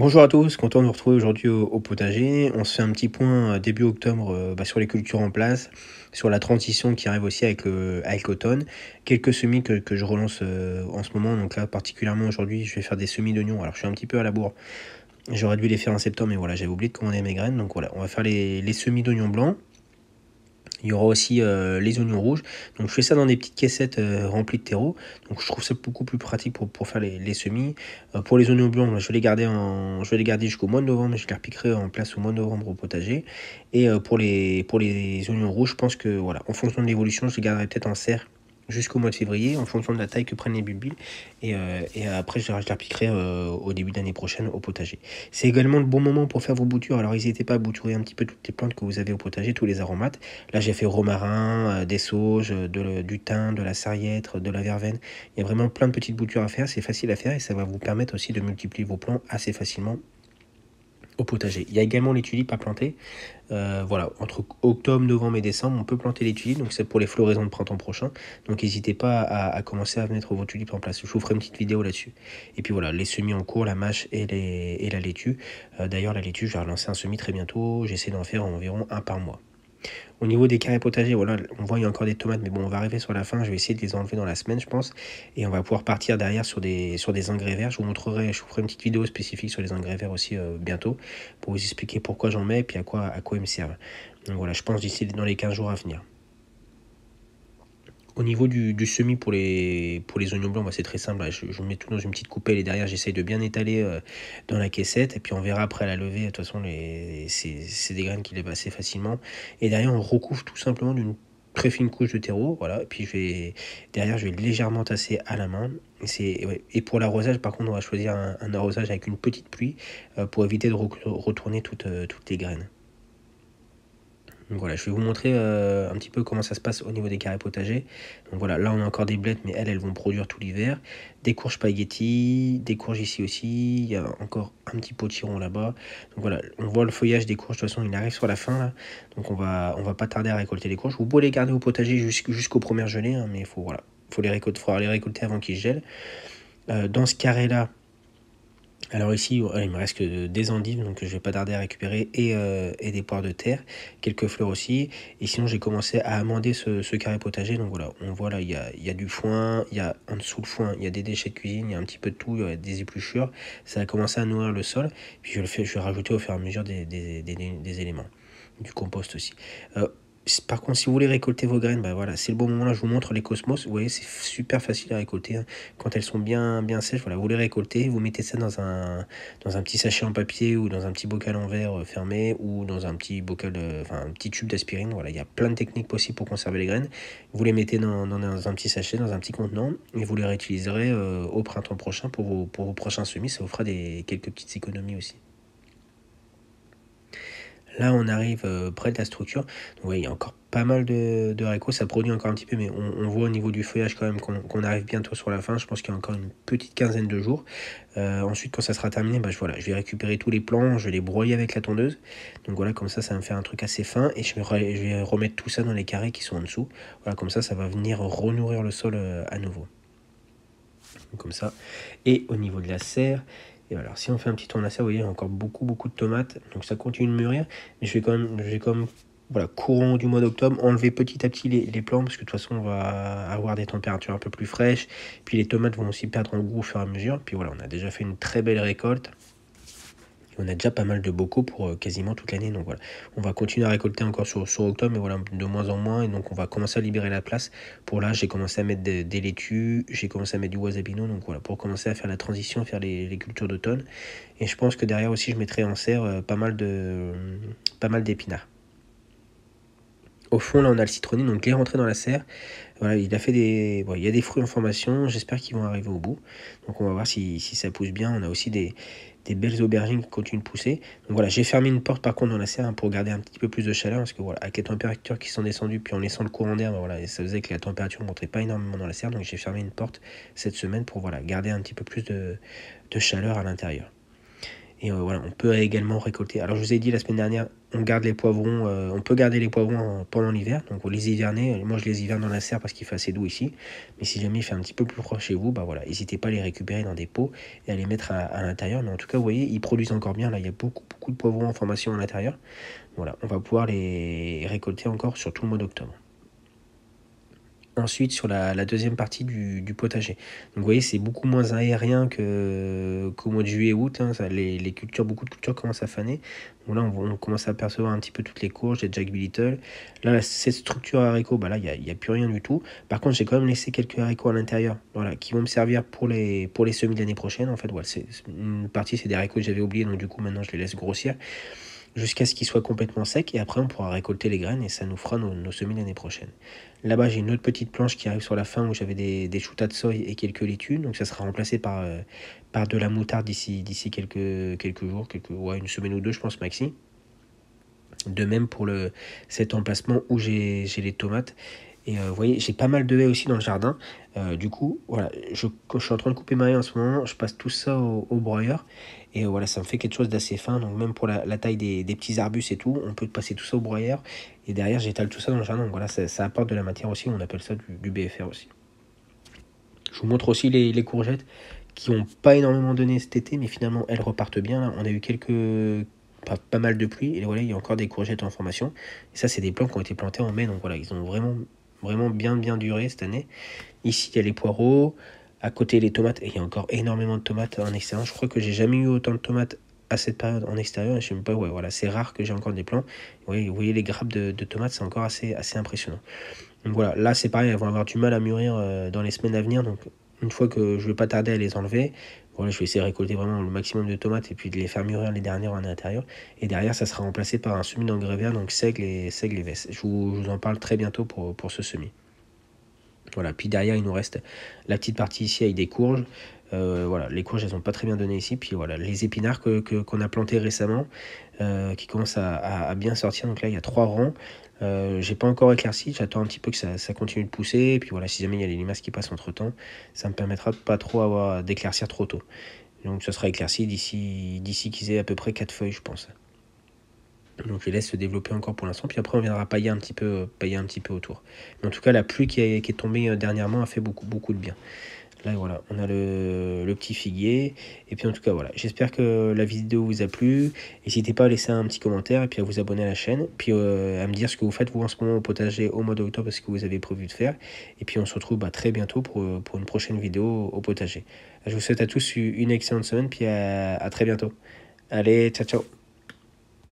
Bonjour à tous, content de vous retrouver aujourd'hui au, potager. On se fait un petit point euh, début octobre euh, bah, sur les cultures en place, sur la transition qui arrive aussi avec, le Quelques semis que, je relance euh, en ce moment, donc là particulièrement aujourd'hui je vais faire des semis d'oignons. Alors je suis un petit peu à la bourre, j'aurais dû les faire en septembre mais voilà j'avais oublié de commander mes graines. Donc voilà, on va faire les, les semis d'oignons blancs. Il y aura aussi euh, les oignons rouges. Donc je fais ça dans des petites caissettes euh, remplies de terreau. Donc je trouve ça beaucoup plus pratique pour, faire les, semis. Euh, pour les oignons blancs, je vais les garder, je les garder jusqu'au mois de novembre. Je les repiquerai en place au mois de novembre au potager. Et pour, les, pour les oignons rouges, je pense que voilà, en fonction de l'évolution, je les garderai peut-être en serre jusqu'au mois de février en fonction de la taille que prennent les bulbilles euh, et, après je, les euh, au début de l'année prochaine au potager. C'est également le bon moment pour faire vos boutures, alors n'hésitez pas à bouturer un petit peu toutes les plantes que vous avez au potager, tous les aromates. Là j'ai fait romarin, euh, des sauges, du thym, de la sarriette, de la verveine. Il y a vraiment plein de petites boutures à faire, c'est facile à faire et ça va vous permettre aussi de multiplier vos plants assez facilement potager. Il y a également les tulipes à planter. Euh, voilà, entre octobre, novembre et décembre, on peut planter les tulipes. Donc c'est pour les floraisons de printemps prochain. Donc n'hésitez pas à, commencer à mettre vos tulipes en place. Je vous ferai une petite vidéo là-dessus. Et puis voilà, les semis en cours, la mâche et, les, et la laitue. Euh, d'ailleurs, la laitue, je vais relancer un semis très bientôt. J'essaie d'en faire environ un par mois. Au niveau des carrés potagers, voilà, on voit il y a encore des tomates, mais bon, on va arriver sur la fin. Je vais essayer de les enlever dans la semaine, je pense. Et on va pouvoir partir derrière sur des, sur des engrais verts. Je vous montrerai, je vous ferai une petite vidéo spécifique sur les engrais verts aussi euh, bientôt pour vous expliquer pourquoi j'en mets et puis à quoi, à quoi ils me servent. Donc voilà, je pense d'ici dans les 15 jours à venir. Au niveau du, du, semis pour les, pour les oignons blancs, c'est très simple. Hein. Je, mets tout dans une petite coupelle et derrière, j'essaye de bien étaler euh, dans la caissette. Et puis on verra après la levée. De toute façon, c'est des graines qui lèvent assez facilement. Et derrière, on recouvre tout simplement d'une très fine couche de terreau. Voilà. Et puis derrière, je vais légèrement tasser à la main. Et, pour l'arrosage, par contre, on va choisir un, arrosage avec une petite pluie euh, pour éviter de retourner toutes, euh, toutes les graines voilà, je vais vous montrer euh, un petit peu comment ça se passe au niveau des carrés potagers. Donc voilà, là on a encore des blettes, mais elles, elles vont produire tout l'hiver. Des courges spaghetti, des courges ici aussi. Il y a encore un petit pot chiron là-bas. Donc voilà, on voit le feuillage des courges, de toute façon il arrive sur la fin Donc on va, on va pas tarder à récolter les courges. Vous pouvez les garder au potager jusqu'au premières gelées, hein, mais il faut, voilà, faut les récolter, faudra les récolter avant qu'ils gèlent. Euh, dans ce carré là, alors ici, il me reste que des endives, donc je vais pas tarder à récupérer, et, euh, et des poires de terre, quelques fleurs aussi. Et sinon, j'ai commencé à amender ce, carré potager. Donc voilà, on voit là, il y a, du foin, il y a en dessous le foin, il y a des déchets de cuisine, il y a un petit peu de tout, il y a des épluchures. Ça a commencé à nourrir le sol. Puis je le fais, je vais rajouter au fur et à mesure des, éléments, du compost aussi. Euh, par contre, si vous voulez récolter vos graines, bah voilà, c'est le bon moment là. Je vous montre les cosmos. Vous voyez, c'est super facile à récolter hein. quand elles sont bien, bien sèches. Voilà, vous les récoltez, vous mettez ça dans un, dans un petit sachet en papier ou dans un petit bocal en verre euh, fermé ou dans un petit bocal, un petit tube d'aspirine. Voilà, il y a plein de techniques possibles pour conserver les graines. Vous les mettez dans, un petit sachet, dans un petit contenant, et vous les réutiliserez euh, au printemps prochain pour vos, pour vos prochains semis. Ça vous fera des quelques petites économies aussi. Là, on arrive euh, près de la structure. Donc, voyez, il y a encore pas mal de, de Ça produit encore un petit peu, mais on, voit au niveau du feuillage quand même qu'on arrive bientôt sur la fin. Je pense qu'il y a encore une petite quinzaine de jours. Euh, ensuite, quand ça sera terminé, bah, je, voilà, je vais récupérer tous les plans, je vais les broyer avec la tondeuse. Donc voilà, comme ça, ça va me faire un truc assez fin. Et je vais, remettre tout ça dans les carrés qui sont en dessous. Voilà, comme ça, ça va venir renourrir le sol euh, à nouveau. comme ça. Et au niveau de la serre, et si on fait un petit tour à vous voyez, il y a encore beaucoup beaucoup de tomates, donc ça continue de mûrir, mais je vais quand voilà, courant du mois d'octobre, enlever petit à petit les, les, plants, parce que de toute façon, on va avoir des températures un peu plus fraîches. Puis les tomates vont aussi perdre en goût au fur et à mesure. Puis voilà, on a déjà fait une très belle récolte on a déjà pas mal de bocaux pour euh, quasiment toute l'année. Donc voilà, on va continuer à récolter encore sur, octobre, mais voilà, de moins en moins. Et donc on va commencer à libérer la place. Pour là, j'ai commencé à mettre des, laitues, j'ai commencé à mettre du wasabino. Donc voilà, pour commencer à faire la transition, faire les, cultures d'automne. Et je pense que derrière aussi, je mettrai en serre euh, pas mal de euh, pas mal d'épinards. Au fond, là, on a le citronnier, donc il est rentré dans la serre. Voilà, il a fait des... il y a des fruits en formation, j'espère qu'ils vont arriver au bout. Donc on va voir si, si, ça pousse bien. On a aussi des, des belles aubergines qui continuent de pousser. Donc voilà, j'ai fermé une porte par contre dans la serre hein, pour garder un petit peu plus de chaleur parce que voilà, avec les températures qui sont descendues, puis en laissant le courant d'air, voilà ben voilà, ça faisait que la température ne montait pas énormément dans la serre. Donc j'ai fermé une porte cette semaine pour voilà, garder un petit peu plus de chaleur à l'intérieur. Et euh, voilà, on peut également récolter. Alors je vous ai dit la semaine dernière, on garde les poivrons, euh, on peut garder les poivrons pendant l'hiver. Donc on les hiverner. Moi je les hiverne dans la serre parce qu'il fait assez doux ici. Mais si jamais il fait un petit peu plus froid chez vous, bah voilà, n'hésitez pas à les récupérer dans des pots et à les mettre à, à l'intérieur. Mais en tout cas, vous voyez, ils produisent encore bien. Là, il y a beaucoup, beaucoup de poivrons en formation à l'intérieur. Voilà, on va pouvoir les récolter encore sur tout le mois d'octobre ensuite sur la, deuxième partie du, potager. Donc vous voyez, c'est beaucoup moins aérien qu'au mois de juillet août. Hein. ça, les, cultures, beaucoup de cultures commencent à faner. Bon, là, on, commence à apercevoir un petit peu toutes les courges, les Jack Little. Là, cette structure haricot, bah là, il n'y a, a, plus rien du tout. Par contre, j'ai quand même laissé quelques haricots à l'intérieur, voilà, qui vont me servir pour les, pour les semis de l'année prochaine. En fait, voilà, une partie, c'est des haricots que j'avais oubliés, donc du coup, maintenant, je les laisse grossir jusqu'à ce qu'il soit complètement sec et après on pourra récolter les graines et ça nous fera nos, semis l'année prochaine. Là-bas j'ai une autre petite planche qui arrive sur la fin où j'avais des, des de soie et quelques laitues donc ça sera remplacé par, euh, par de la moutarde d'ici d'ici quelques, quelques jours, quelques, ouais, une semaine ou deux je pense maxi. De même pour le, cet emplacement où j'ai les tomates et euh, vous voyez, j'ai pas mal de haies aussi dans le jardin. Euh, du coup, voilà, je, suis en train de couper ma haie en ce moment, je passe tout ça au, broyeur. Et euh, voilà, ça me fait quelque chose d'assez fin. Donc même pour la, taille des, petits arbustes et tout, on peut passer tout ça au broyeur. Et derrière, j'étale tout ça dans le jardin. Donc voilà, ça, apporte de la matière aussi. On appelle ça du, BFR aussi. Je vous montre aussi les, courgettes qui n'ont pas énormément donné cet été, mais finalement elles repartent bien. On a eu quelques pas, pas, mal de pluie et voilà, il y a encore des courgettes en formation. Et ça, c'est des plants qui ont été plantés en mai, donc voilà, ils ont vraiment vraiment bien bien duré cette année. Ici, il y a les poireaux, à côté les tomates, et il y a encore énormément de tomates en extérieur. Je crois que j'ai jamais eu autant de tomates à cette période en extérieur. Je sais même pas, ouais, voilà, c'est rare que j'ai encore des plants. vous voyez les grappes de, tomates, c'est encore assez, assez impressionnant. Donc voilà, là c'est pareil, elles vont avoir du mal à mûrir euh, dans les semaines à venir. Donc une fois que je vais pas tarder à les enlever, voilà, je vais essayer de récolter vraiment le maximum de tomates et puis de les faire mûrir les dernières en intérieur. Et derrière, ça sera remplacé par un semis d'engrais vert, donc seigle et, seigle et veste. Je vous, en parle très bientôt pour, pour ce semis. Voilà, puis derrière, il nous reste la petite partie ici avec des courges. Euh, voilà, les courges, elles n'ont pas très bien donné ici. Puis voilà, les épinards qu'on que, a plantés récemment, euh, qui commencent à, bien sortir. Donc là, il y a trois rangs. Euh, j'ai pas encore éclairci, j'attends un petit peu que ça, continue de pousser. Et puis voilà, si jamais il y a les limaces qui passent entre temps, ça me permettra pas trop d'éclaircir trop tôt. Donc ça sera éclairci d'ici d'ici qu'ils aient à peu près quatre feuilles, je pense. Donc je les laisse se développer encore pour l'instant, puis après on viendra pailler un petit peu, pailler un petit peu autour. Mais en tout cas, la pluie qui, a, qui est tombée euh, dernièrement a fait beaucoup, beaucoup de bien. Là, voilà, on a le, petit figuier. Et puis, en tout cas, voilà. J'espère que la vidéo vous a plu. N'hésitez pas à laisser un petit commentaire et puis à vous abonner à la chaîne. Puis euh, à me dire ce que vous faites, vous, en ce moment, au potager au mois d'octobre, ce que vous avez prévu de faire. Et puis, on se retrouve bah, très bientôt euh, pour, une prochaine vidéo au potager. Je vous souhaite à tous une excellente semaine. Puis à, à très bientôt. Allez, ciao, ciao.